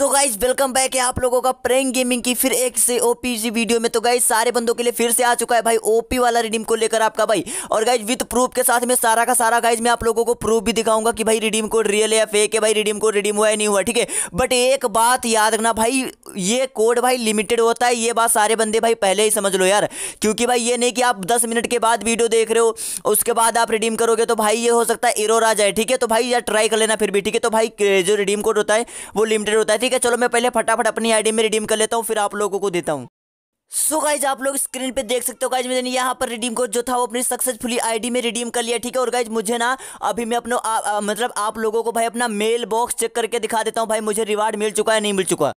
so guys welcome back है आप लोगों का प्रेंग गेमिंग की फिर एक से ओपी जी वीडियो में तो गाइज सारे बंदों के लिए फिर से आ चुका है भाई ओपी वाला रिडीम को लेकर आपका भाई और गाइज विद प्रूफ के साथ में सारा का सारा गाइज मैं आप लोगों को प्रूफ भी दिखाऊंगा कि भाई रिडीम कोड रियल है या फेक है भाई रिडीम कोड रिडीम हुआ या नहीं हुआ ठीक है बट एक बात याद रखना भाई ये कोड भाई लिमिटेड होता है ये बात सारे बंदे भाई पहले ही समझ लो यार क्योंकि भाई ये नहीं कि आप दस मिनट के बाद वीडियो देख रहे हो उसके बाद आप रिडीम करोगे तो भाई ये हो सकता है एरोर आ जाए ठीक है तो भाई यार ट्राई कर लेना फिर भी ठीक है तो भाई जो रिडीम कोड होता है वो लिमिटेड होता है ठीक ठीक है चलो मैं पहले फटाफट अपनी आईडी में रिडीम कर लेता हूँ फिर आप लोगों को देता हूँ सो so गाइज आप लोग स्क्रीन पे देख सकते हो गाइज मैंने यहाँ पर रिडीम कोड जो था वो अपनी सक्सेसफुली आईडी में रिडीम कर लिया ठीक है और गाइज मुझे ना अभी मैं अपना मतलब आप लोगों को भाई अपना मेल बॉक्स चेक करके दिखा देता हूँ भाई मुझे रिवार्ड मिल चुका है नहीं मिल चुका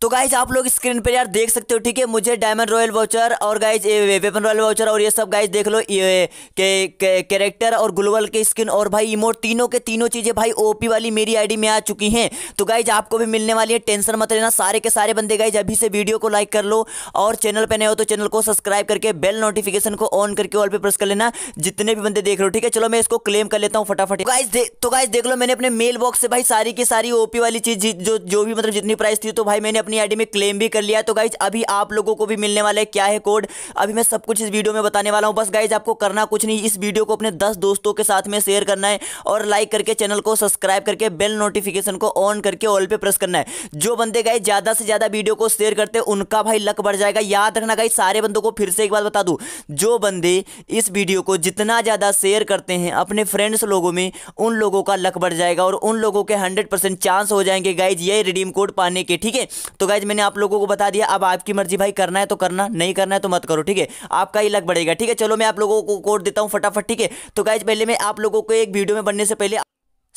तो गाइज आप लोग स्क्रीन पर यार देख सकते हो ठीक है मुझे डायमंड रॉयल वाउचर और गाइज वेपन रॉयल वाउचर और ये सब गाइज देख लो ये के, कैरेक्टर और ग्लोबल के स्किन और भाई इमोट तीनों के तीनों चीज़ें भाई ओपी वाली मेरी आईडी में आ चुकी हैं तो गाइज आपको भी मिलने वाली है टेंशन मत लेना सारे के सारे बंदे गाइज अभी से वीडियो को लाइक कर लो और चैनल पर नए हो तो चैनल को सब्सक्राइब करके बेल नोटिफिकेशन को ऑन करके ऑल पे प्रेस कर लेना जितने भी बंदे देख लो ठीक है चलो मैं इसको क्लेम कर लेता हूँ फटाफट गाइज तो गाइज तो देख लो मैंने अपने मेल बॉक्स से भाई सारी की सारी ओपी वाली चीज़ जो जो भी मतलब जितनी प्राइस थी तो भाई मैंने अपनी आईडी में क्लेम भी कर लिया तो गाइज अभी आप लोगों को भी मिलने वाला है क्या है कोड अभी मैं सब कुछ इस वीडियो में बताने वाला हूँ बस गाइज आपको करना कुछ नहीं इस वीडियो को अपने दस दोस्तों के साथ में शेयर करना है और लाइक करके चैनल को सब्सक्राइब करके बेल नोटिफिकेशन को ऑन करके ऑल पे प्रेस करना है जो बंदे गाइज ज़्यादा से ज़्यादा वीडियो को शेयर करते हैं उनका भाई लक बढ़ जाएगा याद रखना गाइज सारे बंदों को फिर से एक बार बता दू जो बंदे इस वीडियो को जितना ज़्यादा शेयर करते हैं अपने फ्रेंड्स लोगों में उन लोगों का लक बढ़ जाएगा और उन लोगों के हंड्रेड चांस हो जाएंगे गाइज ये रिडीम कोड पाने के ठीक है तो गाइज मैंने आप लोगों को बता दिया अब आपकी मर्जी भाई करना है तो करना नहीं करना है तो मत करो ठीक है आपका ही लग बढ़ेगा ठीक है चलो मैं आप लोगों को कोड देता हूँ फटाफट ठीक है तो गाइज पहले मैं आप लोगों को एक वीडियो में बनने से पहले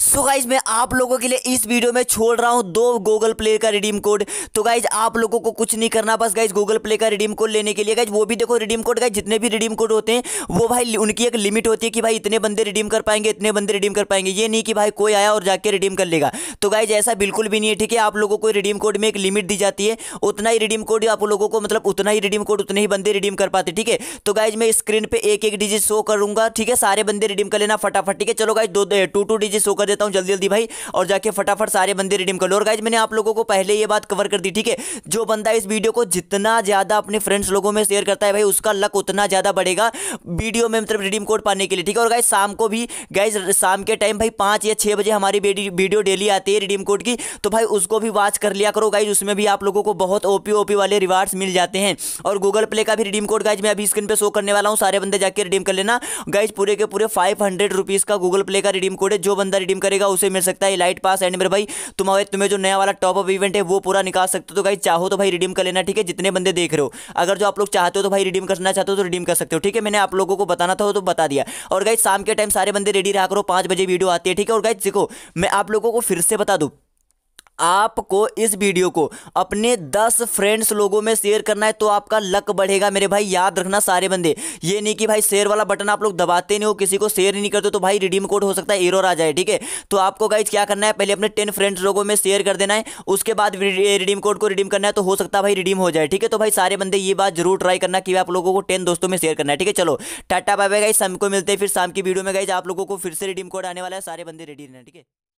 सो so गाइज मैं आप लोगों के लिए इस वीडियो में छोड़ रहा हूँ दो गूगल प्ले का रिडीम कोड तो गाइज आप लोगों को कुछ नहीं करना बस गाइज गूगल प्ले का रिडीम कोड लेने के लिए गाइज वो भी देखो रिडीम कोड गाइज जितने भी रिडीम कोड होते हैं वो भाई उनकी एक लिमिट होती है कि भाई इतने बंदे रिडीम कर पाएंगे इतने बंदे रिडीम कर पाएंगे ये नहीं कि भाई कोई आया और जाके रिडीम कर लेगा तो गाइज ऐसा बिल्कुल भी नहीं है ठीक है आप लोगों को रिडीम कोड में एक लिमिट दी जाती है उतना ही रिडीम कोड आप लोगों को मतलब उतना ही रिडीम कोड उतने ही बंदे रिडीम कर पाते ठीक है तो गाइज मैं स्क्रीन पर एक एक डिजिट शो करूंगा ठीक है सारे बंदे रिडीम कर लेना फटाफट ठीक है चलो गाइज दो टू टू डिजिट शो कर देता हूँ जल्दी जल्दी भाई और जाके फटाफट सारे बंदे रिडीम कर लो और गाइज मैंने आप लोगों को पहले ये बात कवर कर दी ठीक है जो बंदा इस वीडियो को जितना ज़्यादा अपने फ्रेंड्स लोगों में शेयर करता है भाई उसका लक उतना ज़्यादा बढ़ेगा वीडियो में मतलब रिडीम कोड पाने के लिए ठीक है और गाइज शाम को भी गाइज शाम के टाइम भाई पाँच या छः बजे हमारी वीडियो डेली आती है रिडीम कोड की तो भाई उसको भी वॉच कर लिया करो गाइज उसमें भी आप लोगों को बहुत ओपी ओपी वाले रिवार्ड्स मिल जाते हैं और गूगल प्ले का भी रिडीम कोड गाइज मैं अभी स्क्रीन पर शो करने वाला हूँ सारे बंदे जाके रिडीम कर लेना गाइज पूरे के पूरे फाइव हंड्रेड रुपीज़ का गूगल प्ले का रिडीम कोड है जो बंदा रिडीम क्लेम करेगा उसे मिल सकता है लाइट पास एंड मेरे भाई तुम्हारे तुम्हें जो नया वाला टॉपअप इवेंट है वो पूरा निकाल सकते हो तो भाई चाहो तो भाई रिडीम कर लेना ठीक है जितने बंदे देख रहे हो अगर जो आप लोग चाहते हो तो भाई रिडीम करना चाहते हो तो रिडीम कर सकते हो ठीक है मैंने आप लोगों को बताना था तो बता दिया और गाइड शाम के टाइम सारे बंदे रेडी रहा करो पांच बजे वीडियो आती है ठीक है और गाइड देखो मैं आप लोगों को फिर से बता दूँ आपको इस वीडियो को अपने दस फ्रेंड्स लोगों में शेयर करना है तो आपका लक बढ़ेगा मेरे भाई याद रखना सारे बंदे ये नहीं कि भाई शेयर वाला बटन आप लोग दबाते नहीं हो किसी को शेयर नहीं करते तो भाई रिडीम कोड हो सकता है एरोर आ जाए ठीक है तो आपको गाइज क्या करना है पहले अपने टेन फ्रेंड्स लोगों में शेयर कर देना है उसके बाद रिडीम कोड को रिडीम करना है तो हो सकता है भाई रिडीम हो जाए ठीक है तो भाई सारे बंदे ये बात जरूर ट्राई करना कि आप लोगों को टेन दोस्तों में शेयर करना है ठीक है चलो टाटा बाय बाय गाइज शाम को मिलते हैं फिर शाम की वीडियो में गाइज आप लोगों को फिर से रिडीम कोड आने वाला है सारे बंदे रेडी रहना ठीक है